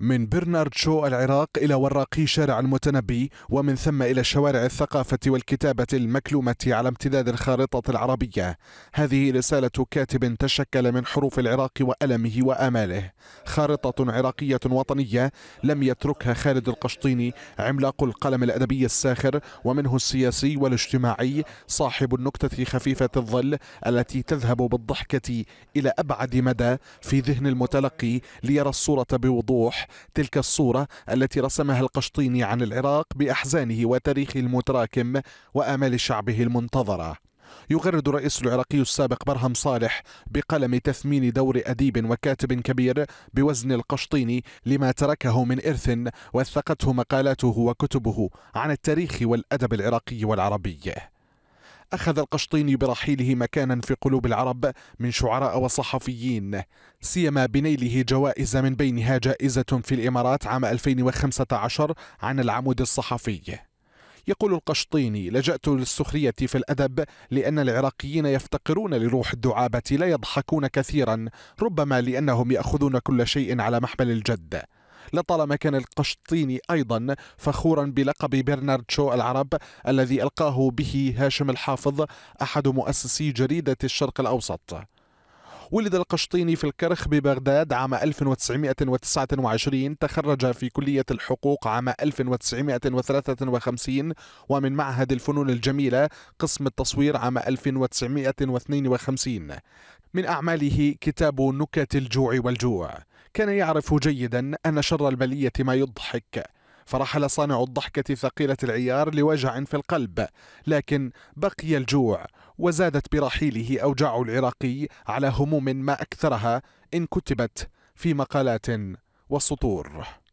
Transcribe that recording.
من برنارد شو العراق إلى وراقي شارع المتنبي ومن ثم إلى شوارع الثقافة والكتابة المكلومة على امتداد الخارطة العربية هذه رسالة كاتب تشكل من حروف العراق وألمه وآماله خارطة عراقية وطنية لم يتركها خالد القشطيني عملاق القلم الأدبي الساخر ومنه السياسي والاجتماعي صاحب النكتة خفيفة الظل التي تذهب بالضحكة إلى أبعد مدى في ذهن المتلقي ليرى الصورة بوضوح تلك الصورة التي رسمها القشطيني عن العراق بأحزانه وتاريخه المتراكم وآمال شعبه المنتظرة يغرد الرئيس العراقي السابق برهم صالح بقلم تثمين دور أديب وكاتب كبير بوزن القشطيني لما تركه من إرث وثقته مقالاته وكتبه عن التاريخ والأدب العراقي والعربي أخذ القشطيني برحيله مكانا في قلوب العرب من شعراء وصحفيين سيما بنيله جوائز من بينها جائزة في الإمارات عام 2015 عن العمود الصحفي يقول القشطيني لجأت للسخرية في الأدب لأن العراقيين يفتقرون لروح الدعابة لا يضحكون كثيرا ربما لأنهم يأخذون كل شيء على محمل الجد لطالما كان القشطيني أيضا فخورا بلقب برنارد شو العرب الذي ألقاه به هاشم الحافظ أحد مؤسسي جريدة الشرق الأوسط ولد القشطيني في الكرخ ببغداد عام 1929 تخرج في كلية الحقوق عام 1953 ومن معهد الفنون الجميلة قسم التصوير عام 1952 من أعماله كتاب نكت الجوع والجوع كان يعرف جيدا أن شر البلية ما يضحك فرحل صانع الضحكة ثقيلة العيار لوجع في القلب لكن بقي الجوع وزادت برحيله أوجاع العراقي على هموم ما أكثرها إن كتبت في مقالات وسطور